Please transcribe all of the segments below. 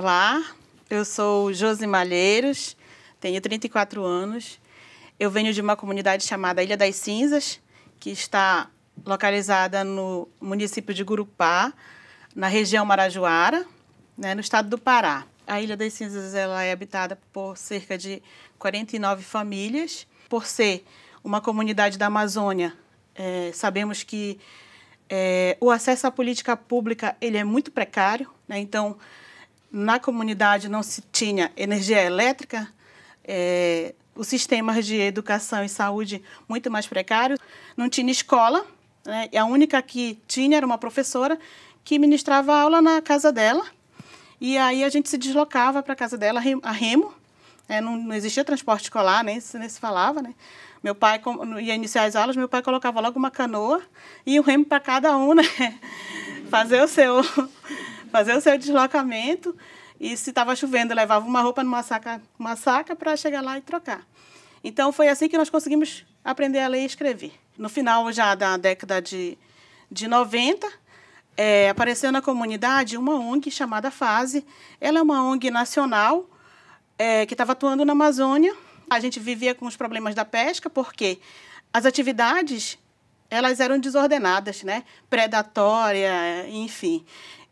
Olá, eu sou Josi Malheiros, tenho 34 anos. Eu venho de uma comunidade chamada Ilha das Cinzas, que está localizada no município de Gurupá, na região Marajoara, né, no estado do Pará. A Ilha das Cinzas ela é habitada por cerca de 49 famílias. Por ser uma comunidade da Amazônia, é, sabemos que é, o acesso à política pública ele é muito precário, né? então na comunidade não se tinha energia elétrica, é, os sistemas de educação e saúde muito mais precários, não tinha escola, né? e a única que tinha era uma professora que ministrava aula na casa dela, e aí a gente se deslocava para a casa dela a remo, é, não, não, existia transporte escolar, nem, nem se falava, né? Meu pai ia iniciar as aulas, meu pai colocava logo uma canoa e um remo para cada um, né? Fazer o seu fazer o seu deslocamento. E se estava chovendo, levava uma roupa numa saca, uma saca para chegar lá e trocar. Então foi assim que nós conseguimos aprender a ler e escrever. No final já da década de, de 90, é, eh, apareceu na comunidade uma ONG chamada FASE. Ela é uma ONG nacional é, que estava atuando na Amazônia. A gente vivia com os problemas da pesca, porque as atividades elas eram desordenadas, né? Predatória, enfim.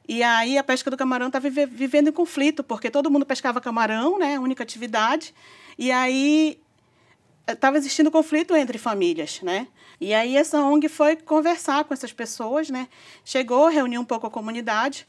E aí a pesca do camarão tá estava vivendo em conflito, porque todo mundo pescava camarão, né, única atividade, e aí estava eh, existindo conflito entre famílias, né? E aí essa ONG foi conversar com essas pessoas, né? Chegou, reuniu um pouco a comunidade,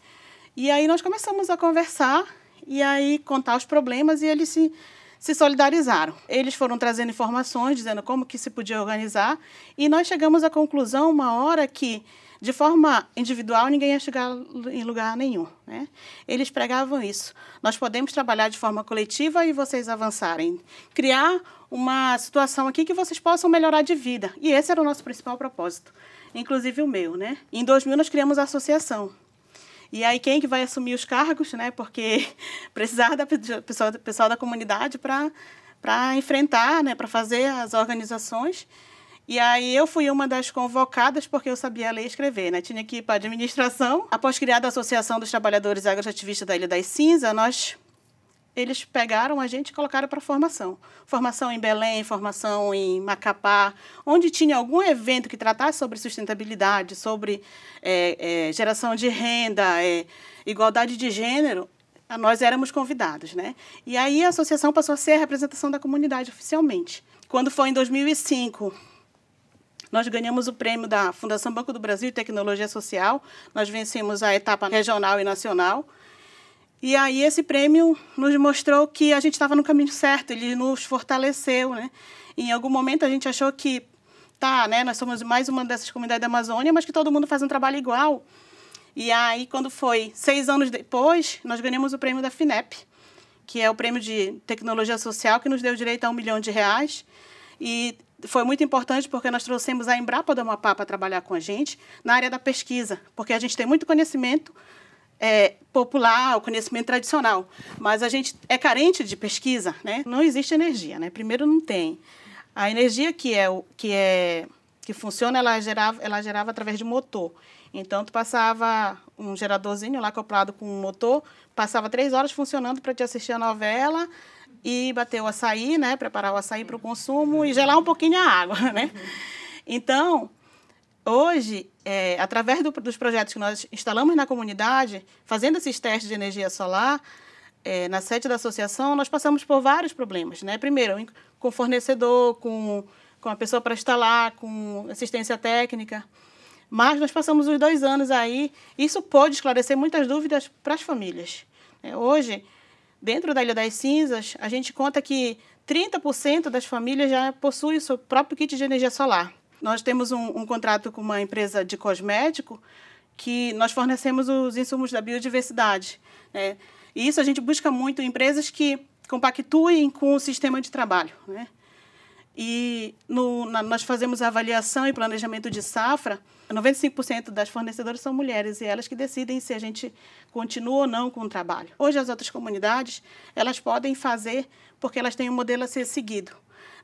e aí nós começamos a conversar e aí contar os problemas e eles se se solidarizaram. Eles foram trazendo informações, dizendo como que se podia organizar, e nós chegamos à conclusão, uma hora, que de forma individual ninguém ia chegar em lugar nenhum. Né? Eles pregavam isso. Nós podemos trabalhar de forma coletiva e vocês avançarem. Criar uma situação aqui que vocês possam melhorar de vida. E esse era o nosso principal propósito, inclusive o meu. Né? Em 2000, nós criamos a associação. E aí quem é que vai assumir os cargos, né? Porque precisar da pessoa, pessoal da comunidade para para enfrentar, né, para fazer as organizações. E aí eu fui uma das convocadas porque eu sabia ler e escrever, né? Tinha que ir para administração. Após criada a Associação dos Trabalhadores Agroativistas da Ilha das Cinzas, nós eles pegaram a gente e colocaram para formação. Formação em Belém, formação em Macapá, onde tinha algum evento que tratasse sobre sustentabilidade, sobre é, é, geração de renda, é, igualdade de gênero, nós éramos convidados, né? E aí a associação passou a ser a representação da comunidade oficialmente. Quando foi em 2005, nós ganhamos o prêmio da Fundação Banco do Brasil Tecnologia Social. Nós vencemos a etapa regional e nacional. E aí esse prêmio nos mostrou que a gente estava no caminho certo, ele nos fortaleceu, né? E em algum momento a gente achou que tá, né, nós somos mais uma dessas comunidades da Amazônia, mas que todo mundo faz um trabalho igual. E aí quando foi seis anos depois, nós ganhamos o prêmio da FINEP, que é o prêmio de tecnologia social que nos deu direito a um milhão de reais. E foi muito importante porque nós trouxemos a Embrapa do Amapá para trabalhar com a gente na área da pesquisa, porque a gente tem muito conhecimento é, popular, o conhecimento tradicional. Mas a gente é carente de pesquisa, né? Não existe energia, né? Primeiro não tem. A energia que é que é que funciona, ela gerava, ela gerava através de motor. Então, tu passava um geradorzinho lá acoplado com um motor, passava três horas funcionando para te assistir a novela e bater o açaí, né? Preparar o açaí para o consumo e gelar um pouquinho a água, né? Então, Hoje, é, através do, dos projetos que nós instalamos na comunidade, fazendo esses testes de energia solar, é, na sede da associação, nós passamos por vários problemas. Né? Primeiro, com o fornecedor, com, com a pessoa para instalar, com assistência técnica. Mas nós passamos os dois anos aí, isso pôde esclarecer muitas dúvidas para as famílias. É, hoje, dentro da Ilha das Cinzas, a gente conta que 30% das famílias já possuem o seu próprio kit de energia solar. Nós temos um, um contrato com uma empresa de cosmético que nós fornecemos os insumos da biodiversidade. Né? E isso a gente busca muito empresas que compactuem com o sistema de trabalho. Né? E no, na, nós fazemos avaliação e planejamento de safra. 95% das fornecedoras são mulheres e elas que decidem se a gente continua ou não com o trabalho. Hoje as outras comunidades elas podem fazer porque elas têm um modelo a ser seguido.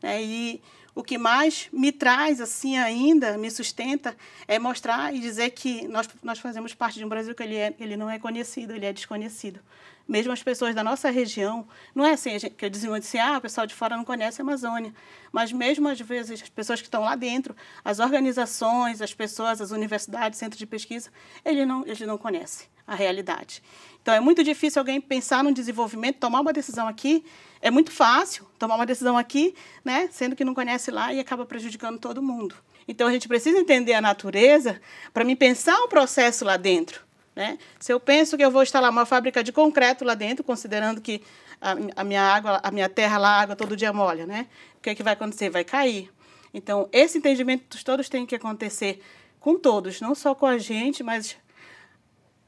Né? E o que mais me traz, assim, ainda, me sustenta, é mostrar e dizer que nós, nós fazemos parte de um Brasil que ele, é, ele não é conhecido, ele é desconhecido. Mesmo as pessoas da nossa região, não é assim que eu dizia assim, ah, o pessoal de fora não conhece a Amazônia, mas mesmo às vezes as pessoas que estão lá dentro, as organizações, as pessoas, as universidades, centros de pesquisa, ele não, eles não conhecem a realidade. Então, é muito difícil alguém pensar no desenvolvimento, tomar uma decisão aqui. É muito fácil tomar uma decisão aqui, né, sendo que não conhece lá e acaba prejudicando todo mundo. Então, a gente precisa entender a natureza para me pensar o um processo lá dentro. Né? Se eu penso que eu vou instalar uma fábrica de concreto lá dentro, considerando que a, a minha água, a minha terra lá, a água todo dia molha, né? o que, é que vai acontecer? Vai cair. Então, esse entendimento todos tem que acontecer com todos, não só com a gente, mas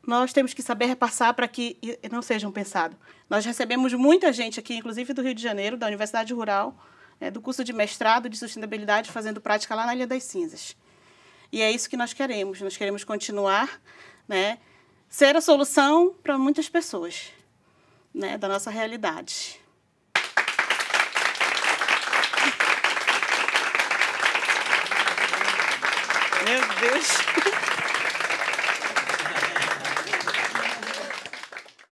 nós temos que saber repassar para que não sejam pensados. Nós recebemos muita gente aqui, inclusive do Rio de Janeiro, da Universidade Rural, é, do curso de mestrado de sustentabilidade, fazendo prática lá na Ilha das Cinzas. E é isso que nós queremos. Nós queremos continuar, né, ser a solução para muitas pessoas, né, da nossa realidade. Meu Deus.